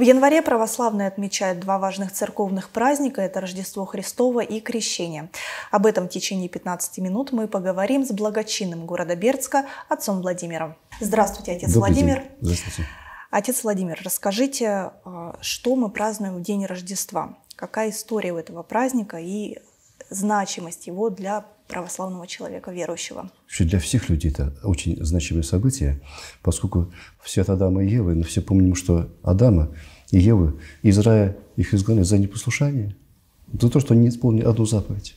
В январе православные отмечают два важных церковных праздника – это Рождество Христово и Крещение. Об этом в течение 15 минут мы поговорим с благочинным города Бердска отцом Владимиром. Здравствуйте, отец Добрый Владимир. День. Здравствуйте. Отец Владимир, расскажите, а, что мы празднуем в день Рождества? Какая история у этого праздника и значимость его для православного человека, верующего. Вообще для всех людей это очень значимое событие, поскольку все от Адама и Евы, но все помним, что Адама и Евы из их изгнали за непослушание, за то, что они не исполнили одну заповедь.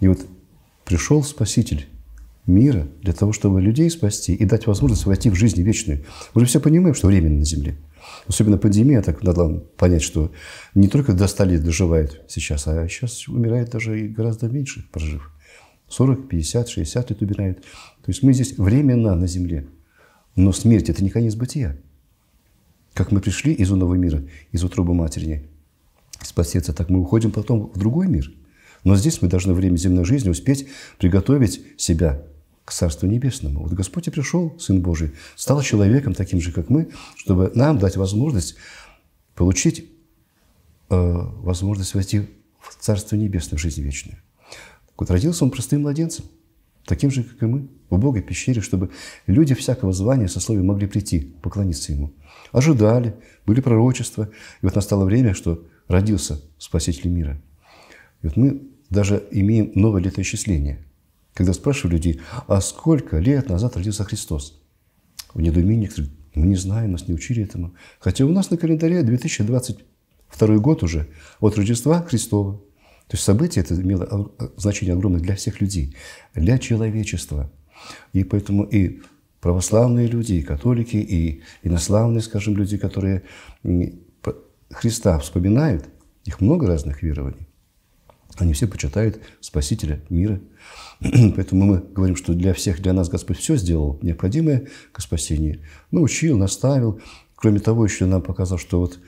И вот пришел Спаситель мира для того, чтобы людей спасти и дать возможность войти в жизнь вечную. Мы же все понимаем, что временно на земле – ну, особенно пандемия, так надо понять, что не только до 100 лет доживает сейчас, а сейчас умирает даже и гораздо меньше, прожив. 40, 50, 60 лет умирает. То есть мы здесь временно на Земле. Но смерть – это не конец бытия. Как мы пришли из иного мира, из утробы матери, из сердца, так мы уходим потом в другой мир. Но здесь мы должны время земной жизни успеть приготовить себя к Царству Небесному. Вот Господь и пришел, Сын Божий, стал человеком, таким же, как мы, чтобы нам дать возможность получить э, возможность войти в Царство Небесное, в жизнь вечную. Так вот, родился он простым младенцем, таким же, как и мы, в Бога пещере, чтобы люди всякого звания, сословия могли прийти, поклониться Ему. Ожидали, были пророчества. И вот настало время, что родился Спаситель мира. И вот мы даже имеем новое летоисчисление – когда спрашиваю людей, а сколько лет назад родился Христос? В недоумении мы не знаем, нас не учили этому. Хотя у нас на календаре 2022 год уже от Рождества Христова. То есть событие это имело значение огромное для всех людей, для человечества. И поэтому и православные люди, и католики, и инославные, скажем, люди, которые Христа вспоминают, их много разных верований, они все почитают Спасителя мира. Поэтому мы говорим, что для всех, для нас Господь все сделал необходимое к спасению. Научил, наставил. Кроме того, еще нам показал, что вот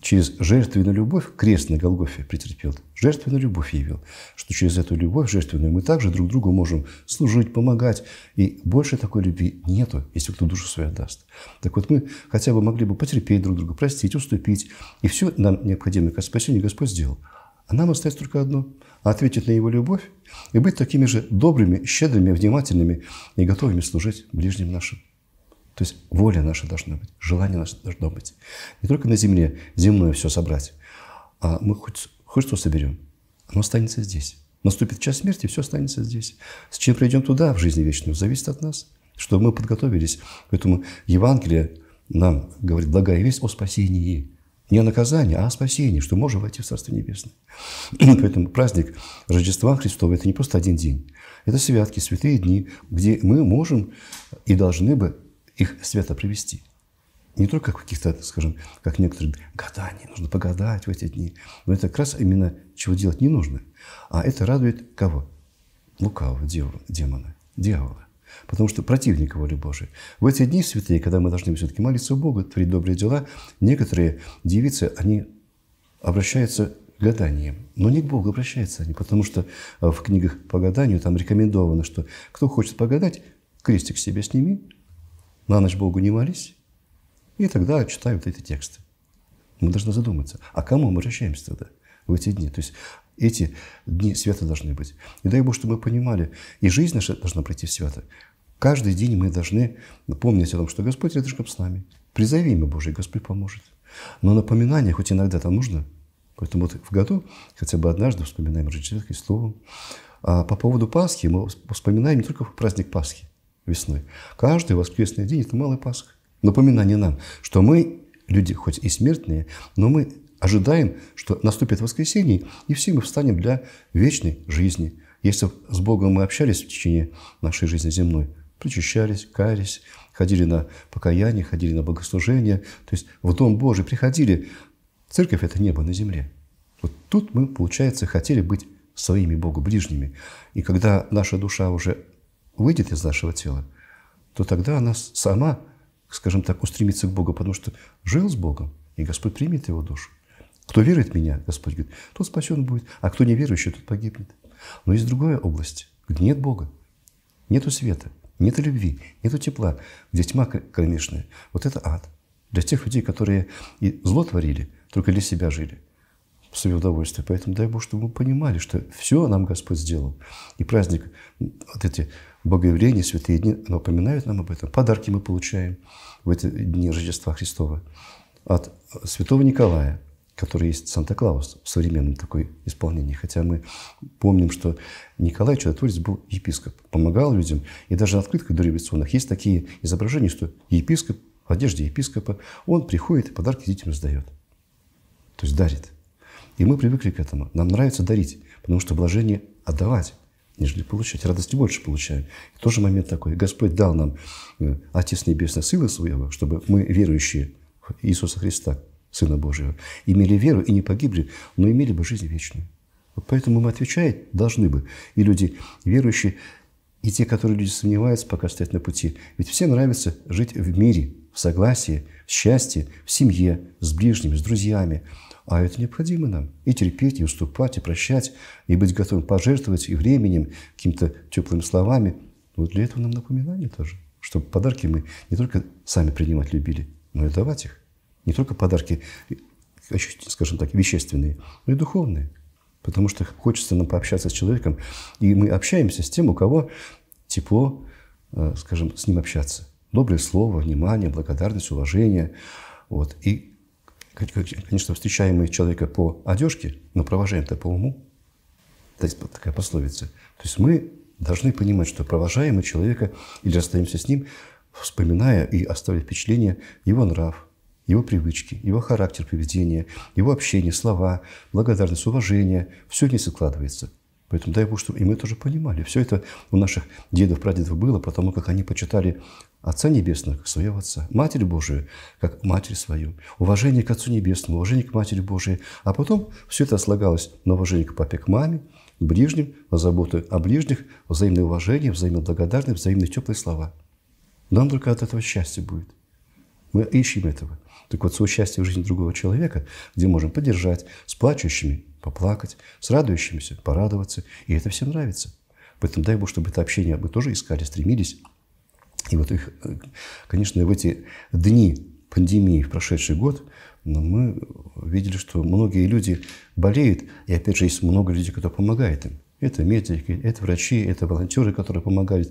через жертвенную любовь, крест на Голгофе претерпел, жертвенную любовь явил, что через эту любовь жертвенную мы также друг другу можем служить, помогать. И больше такой любви нету, если кто душу свою отдаст. Так вот мы хотя бы могли бы потерпеть друг друга, простить, уступить. И все нам необходимое к спасению Господь сделал. А нам остается только одно – ответить на его любовь и быть такими же добрыми, щедрыми, внимательными и готовыми служить ближним нашим. То есть воля наша должна быть, желание наше должно быть. Не только на земле земное все собрать, а мы хоть, хоть что соберем, оно останется здесь. Наступит час смерти, все останется здесь. С чем придем туда, в жизни вечную, зависит от нас, чтобы мы подготовились. Поэтому Евангелие нам говорит, благая весть о спасении не наказание, а спасение, что можем войти в Царство Небесное. Поэтому праздник Рождества Христова – это не просто один день. Это святки, святые дни, где мы можем и должны бы их свято привести. Не только как каких-то, скажем, как некоторые гадания, нужно погадать в эти дни. Но это как раз именно чего делать не нужно. А это радует кого? Лукавого демона, дьявола потому что противник воли Божией. В эти дни святые, когда мы должны все-таки молиться Богу, творить добрые дела, некоторые девицы, они обращаются к гаданиям, но не к Богу обращаются они, потому что э, в книгах по гаданию там рекомендовано, что кто хочет погадать, крестик себе сними, на ночь Богу не молись, и тогда читают эти тексты. Мы должны задуматься, а к кому мы обращаемся тогда в эти дни? То есть эти дни света должны быть. И дай Бог, чтобы мы понимали, и жизнь наша должна пройти в свято. Каждый день мы должны помнить о том, что Господь рядышком с нами. Призови имя Божие, Господь поможет. Но напоминание, хоть иногда там нужно, поэтому вот в году хотя бы однажды вспоминаем Рождество Словом. А по поводу Пасхи мы вспоминаем не только праздник Пасхи весной. Каждый воскресный день – это Малая Пасха. Напоминание нам, что мы люди хоть и смертные, но мы Ожидаем, что наступит воскресенье, и все мы встанем для вечной жизни. Если с Богом мы общались в течение нашей жизни земной, причащались, каялись, ходили на покаяние, ходили на богослужение, то есть в Дом Божий приходили. Церковь – это небо на земле. Вот тут мы, получается, хотели быть своими Богу ближними. И когда наша душа уже выйдет из нашего тела, то тогда она сама, скажем так, устремится к Богу, потому что жил с Богом, и Господь примет его душу. Кто верит в меня, Господь говорит, тот спасен будет, а кто не верующий, тот погибнет. Но есть другая область, где нет Бога, нету света, нету любви, нету тепла, где тьма кромешная. Вот это ад. Для тех людей, которые и зло творили, только для себя жили, в свое удовольствие. Поэтому дай Бог, чтобы мы понимали, что все нам Господь сделал. И праздник, вот эти богоявления, святые дни, напоминают нам об этом. Подарки мы получаем в эти дни Рождества Христова от святого Николая, который есть Санта-Клаус в современном такой исполнении. Хотя мы помним, что Николай Чудотворец был епископ, помогал людям. И даже на открытках дореволюционных есть такие изображения, что епископ в одежде епископа, он приходит и подарки детям раздает. То есть дарит. И мы привыкли к этому. Нам нравится дарить, потому что вложение отдавать нежели получать. Радости больше получаем. И тоже момент такой. Господь дал нам э, Отец Небесный Сына Своего, чтобы мы, верующие в Иисуса Христа, Сына Божьего, имели веру и не погибли, но имели бы жизнь вечную. Вот поэтому мы отвечать должны бы. И люди верующие, и те, которые люди сомневаются, пока стоят на пути. Ведь всем нравится жить в мире, в согласии, в счастье, в семье, с ближними, с друзьями. А это необходимо нам. И терпеть, и уступать, и прощать, и быть готовым пожертвовать и временем, какими-то теплыми словами. Вот для этого нам напоминание тоже, чтобы подарки мы не только сами принимать любили, но и давать их. Не только подарки, скажем так, вещественные, но и духовные. Потому что хочется нам пообщаться с человеком, и мы общаемся с тем, у кого тепло, э, скажем, с ним общаться. Доброе слово, внимание, благодарность, уважение. Вот. И, конечно, встречаем мы человека по одежке, но провожаем-то по уму. То есть такая пословица. То есть мы должны понимать, что провожаем мы человека или расстаемся с ним, вспоминая и оставляя впечатление его нрав, его привычки, его характер поведения, его общение, слова, благодарность, уважение, все не складывается. Поэтому дай Бог, чтобы и мы тоже понимали. Все это у наших дедов, прадедов было, потому как они почитали Отца Небесного, как своего Отца, Матерь Божию, как Матерь свою, уважение к Отцу Небесному, уважение к Матери Божией. А потом все это слагалось на уважение к папе, к маме, к ближним, на заботу о ближних, взаимное уважение, взаимная благодарность, взаимные теплые слова. Нам только от этого счастье будет. Мы ищем этого. Так вот, соучастие в жизни другого человека, где можем поддержать, с плачущими – поплакать, с радующимися – порадоваться. И это всем нравится. Поэтому дай Бог, чтобы это общение мы тоже искали, стремились. И вот их, э, конечно, в эти дни пандемии, в прошедший год, ну, мы видели, что многие люди болеют, и опять же есть много людей, кто помогает им. Это медики, это врачи, это волонтеры, которые помогали,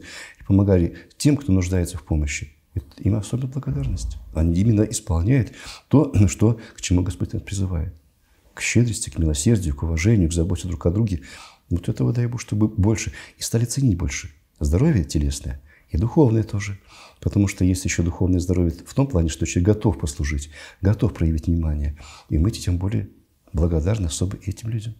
помогали тем, кто нуждается в помощи. Это им особая благодарность. Они именно исполняют то, что, к чему Господь нас призывает. К щедрости, к милосердию, к уважению, к заботе друг о друге. Вот этого дай Бог, чтобы больше. И стали ценить больше. Здоровье телесное и духовное тоже. Потому что есть еще духовное здоровье в том плане, что человек готов послужить, готов проявить внимание. И мы тем более благодарны особо этим людям.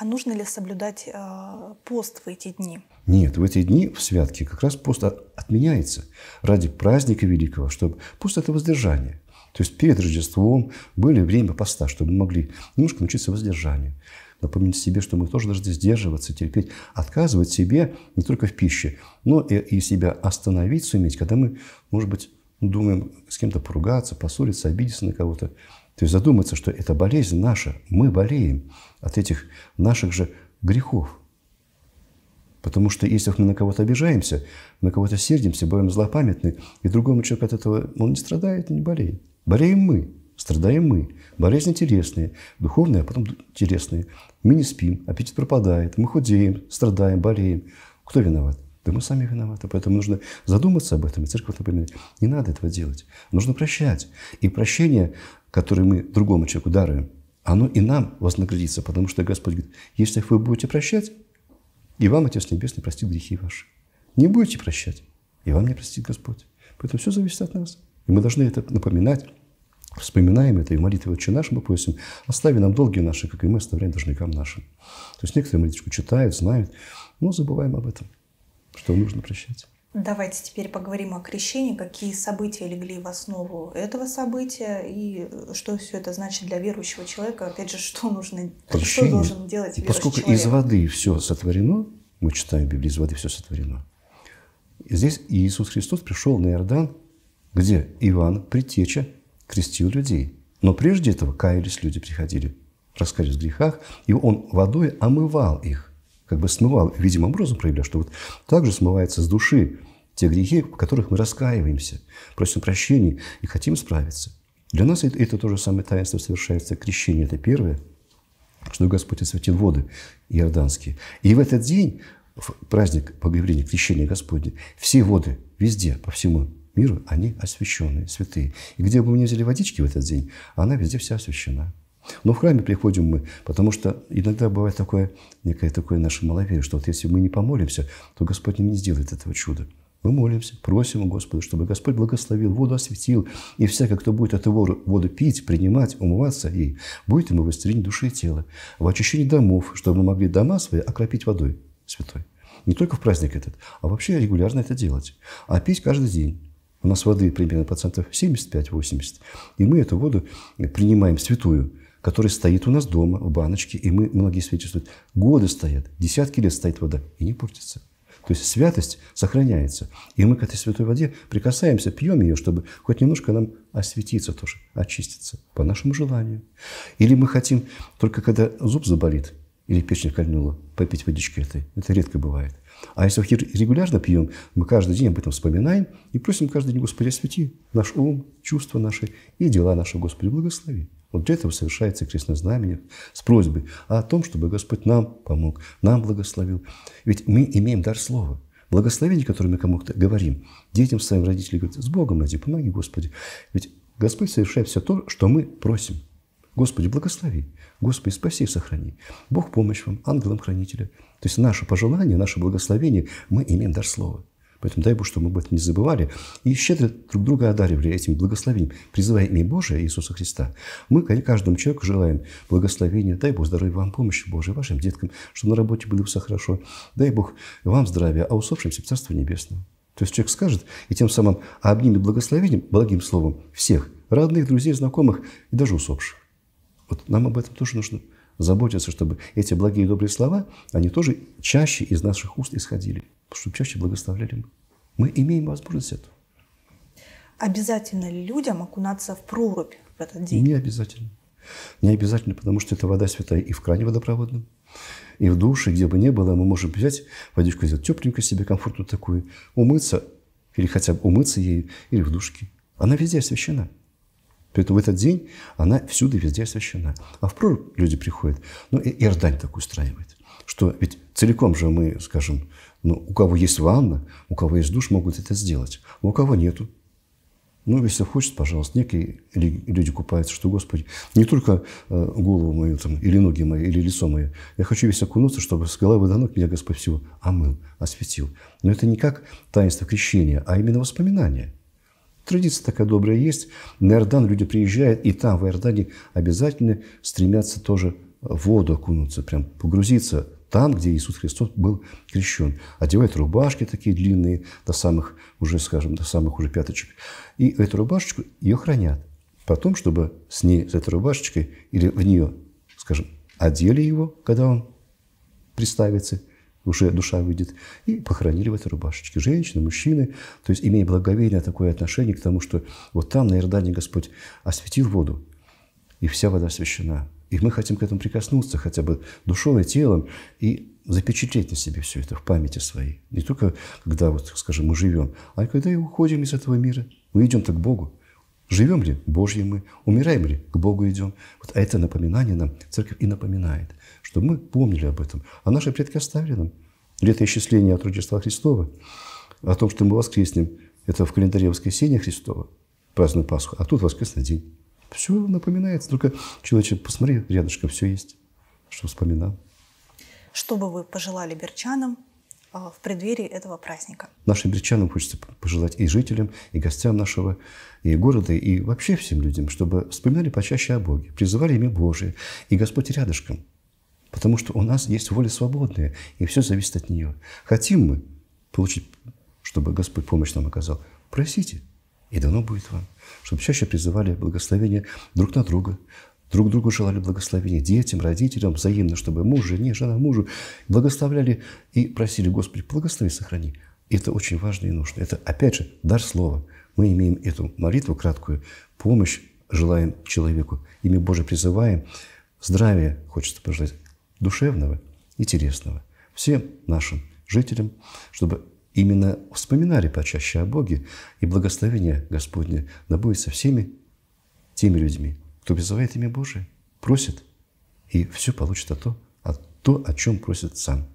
А нужно ли соблюдать э, пост в эти дни? Нет, в эти дни, в святки, как раз пост отменяется ради праздника великого, чтобы пост – это воздержание. То есть перед Рождеством были время поста, чтобы мы могли немножко научиться воздержанию. Напомнить себе, что мы тоже должны сдерживаться, терпеть, отказывать себе не только в пище, но и, и себя остановить суметь, когда мы, может быть, думаем с кем-то поругаться, поссориться, обидеться на кого-то. То есть задуматься, что эта болезнь наша, мы болеем от этих наших же грехов. Потому что если мы на кого-то обижаемся, на кого-то сердимся, будем злопамятны, и другому человеку от этого он не страдает, не болеет. Болеем мы, страдаем мы. Болезни телесные, духовные, а потом телесные. Мы не спим, аппетит пропадает, мы худеем, страдаем, болеем. Кто виноват? Да мы сами виноваты, поэтому нужно задуматься об этом, и церковь напоминает. Не надо этого делать. Нужно прощать. И прощение, которое мы другому человеку даруем, оно и нам вознаградится, потому что Господь говорит, если вы будете прощать, и вам Отец Небесный простит грехи ваши. Не будете прощать, и вам не простит Господь. Поэтому все зависит от нас. И мы должны это напоминать, вспоминаем это, и молитвы молитве «Отче наш» мы просим, остави нам долги наши, как и мы оставляем должникам нашим. То есть некоторые молитвочку читают, знают, но забываем об этом что нужно прощать. Давайте теперь поговорим о крещении, какие события легли в основу этого события и что все это значит для верующего человека. Опять же, что нужно, Крещение. что должен делать верующий Поскольку человек. из воды все сотворено, мы читаем в Библии, из воды все сотворено. И здесь Иисус Христос пришел на Иордан, где Иван Притеча крестил людей. Но прежде этого каялись люди, приходили, раскаялись в грехах, и он водой омывал их как бы смывал, видимым образом проявлял, что вот так же смывается с души те грехи, в которых мы раскаиваемся, просим прощения и хотим справиться. Для нас это, это то же самое таинство совершается крещение. Это первое, что Господь осветил воды иорданские. И в этот день, в праздник погребения, крещения Господня, все воды везде, по всему миру, они освященные, святые. И где бы мы ни взяли водички в этот день, она везде вся освящена. Но в храме приходим мы, потому что иногда бывает такое, некое такое наше маловерие, что вот если мы не помолимся, то Господь не сделает этого чуда. Мы молимся, просим у Господа, чтобы Господь благословил, воду осветил, и всяко, кто будет эту воду пить, принимать, умываться ей, будет ему в исцелении души и тела, в очищении домов, чтобы мы могли дома свои окропить водой святой. Не только в праздник этот, а вообще регулярно это делать. А пить каждый день. У нас воды примерно процентов 75-80. И мы эту воду принимаем святую – который стоит у нас дома в баночке, и мы, многие свидетельствуют, годы стоят, десятки лет стоит вода и не портится. То есть святость сохраняется. И мы к этой святой воде прикасаемся, пьем ее, чтобы хоть немножко нам осветиться тоже, очиститься по нашему желанию. Или мы хотим только когда зуб заболит или печень кольнула, попить водички этой. Это редко бывает. А если регулярно пьем, мы каждый день об этом вспоминаем и просим каждый день, Господи, освети наш ум, чувства наши и дела наши, Господи, благослови. Вот для этого совершается крестное знамение с просьбой о том, чтобы Господь нам помог, нам благословил. Ведь мы имеем дар слова. Благословение, которое мы кому-то говорим, детям своим, родителям, говорят, с Богом ради, помоги, Господи. Ведь Господь совершает все то, что мы просим. Господи, благослови. Господи, спаси и сохрани. Бог помощь вам, ангелам хранителя. То есть наше пожелание, наше благословение мы имеем дар слова. Поэтому дай Бог, чтобы мы об этом не забывали и щедро друг друга одаривали этим благословением, призывая имя Божие Иисуса Христа. Мы каждому человеку желаем благословения. Дай Бог здоровья вам, помощи Божией, вашим деткам, чтобы на работе было все хорошо. Дай Бог вам здоровья, а усопшимся Царство Небесное. То есть человек скажет и тем самым обнимет благословением, благим словом всех, родных, друзей, знакомых и даже усопших. Вот нам об этом тоже нужно заботиться, чтобы эти благие и добрые слова, они тоже чаще из наших уст исходили, чтобы чаще благословляли мы. Мы имеем возможность этого. Обязательно ли людям окунаться в прорубь в этот день? Не обязательно. Не обязательно, потому что это вода святая и в кране водопроводном, и в душе, где бы ни было, мы можем взять водичку, сделать тепленькую себе, комфортную такую, умыться, или хотя бы умыться ею, или в душке. Она везде освящена. Поэтому в этот день она всюду и везде освящена. А в прорубь люди приходят. Ну, и Иордань так устраивает, что ведь целиком же мы, скажем, ну, у кого есть ванна, у кого есть душ, могут это сделать. А у кого нету, ну, если хочет, пожалуйста, некие люди купаются, что, Господи, не только э, голову мою там, или ноги мои, или лицо мое. Я хочу весь окунуться, чтобы с головы до ног меня Господь всего омыл, осветил. Но это не как таинство крещения, а именно воспоминание – Традиция такая добрая есть. На Иордан люди приезжают, и там, в Иордане, обязательно стремятся тоже в воду окунуться, прям погрузиться там, где Иисус Христос был крещен. Одевают рубашки такие длинные, до самых уже, скажем, до самых уже пяточек. И эту рубашечку ее хранят. Потом, чтобы с ней, с этой рубашечкой или в нее, скажем, одели его, когда он приставится – уже душа выйдет, и похоронили в этой рубашечке. Женщины, мужчины, то есть имея благоверие такое отношение к тому, что вот там, на Иордане, Господь осветил воду, и вся вода освящена. И мы хотим к этому прикоснуться хотя бы душой и телом, и запечатлеть на себе все это в памяти своей. Не только когда, вот, скажем, мы живем, а когда и уходим из этого мира. Мы идем так к Богу. Живем ли? Божьи мы. Умираем ли? К Богу идем. Вот, а это напоминание нам, церковь и напоминает, что мы помнили об этом. А наши предки оставили нам летоисчисление от Рождества Христова, о том, что мы воскреснем. Это в календаре воскресения Христова, праздную Пасху, а тут воскресный день. Все напоминается, только человечек, посмотри, рядышком все есть, что вспоминал. Что бы вы пожелали берчанам а, в преддверии этого праздника. Нашим берчанам хочется пожелать и жителям, и гостям нашего и города, и вообще всем людям, чтобы вспоминали почаще о Боге, призывали имя Божие, и Господь рядышком. Потому что у нас есть воля свободная, и все зависит от нее. Хотим мы получить, чтобы Господь помощь нам оказал, просите, и дано будет вам. Чтобы чаще призывали благословение друг на друга, Друг другу желали благословения, детям, родителям, взаимно, чтобы муж, жене, жена мужу благословляли и просили, Господи, благослови, сохрани. Это очень важно и нужно. Это, опять же, дар слова. Мы имеем эту молитву краткую, помощь желаем человеку, имя Божие призываем, здравия хочется пожелать, душевного и телесного. Всем нашим жителям, чтобы именно вспоминали почаще о Боге, и благословение Господне да будет со всеми теми людьми, кто призывает имя Божие, просит, и все получит то, а то, о чем просит сам.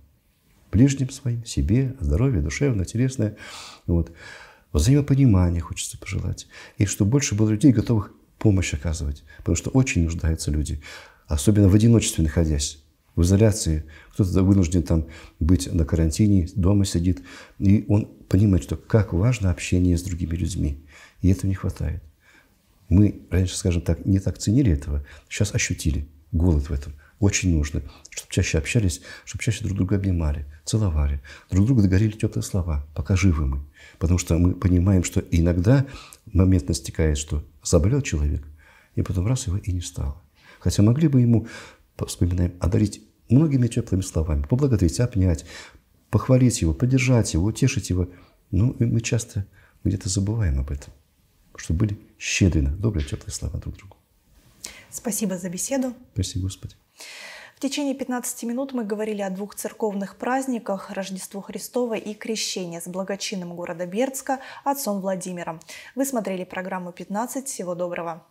Ближним своим, себе, здоровье, душевное, интересное, Вот. Взаимопонимание хочется пожелать. И чтобы больше было людей, готовых помощь оказывать. Потому что очень нуждаются люди, особенно в одиночестве находясь, в изоляции. Кто-то вынужден там быть на карантине, дома сидит. И он понимает, что как важно общение с другими людьми. И этого не хватает. Мы раньше, скажем так, не так ценили этого, сейчас ощутили голод в этом. Очень нужно, чтобы чаще общались, чтобы чаще друг друга обнимали, целовали, друг друга договорили теплые слова, пока живы мы. Потому что мы понимаем, что иногда момент настекает, что заболел человек, и потом раз его и не стало. Хотя могли бы ему, вспоминаем, одарить многими теплыми словами, поблагодарить, обнять, похвалить его, поддержать его, утешить его. Но ну, мы часто где-то забываем об этом чтобы были щедры на добрые, теплые слова друг другу. Спасибо за беседу. Спасибо, Господи. В течение 15 минут мы говорили о двух церковных праздниках – Рождество Христово и Крещение с благочинным города Бердска отцом Владимиром. Вы смотрели программу «15». Всего доброго.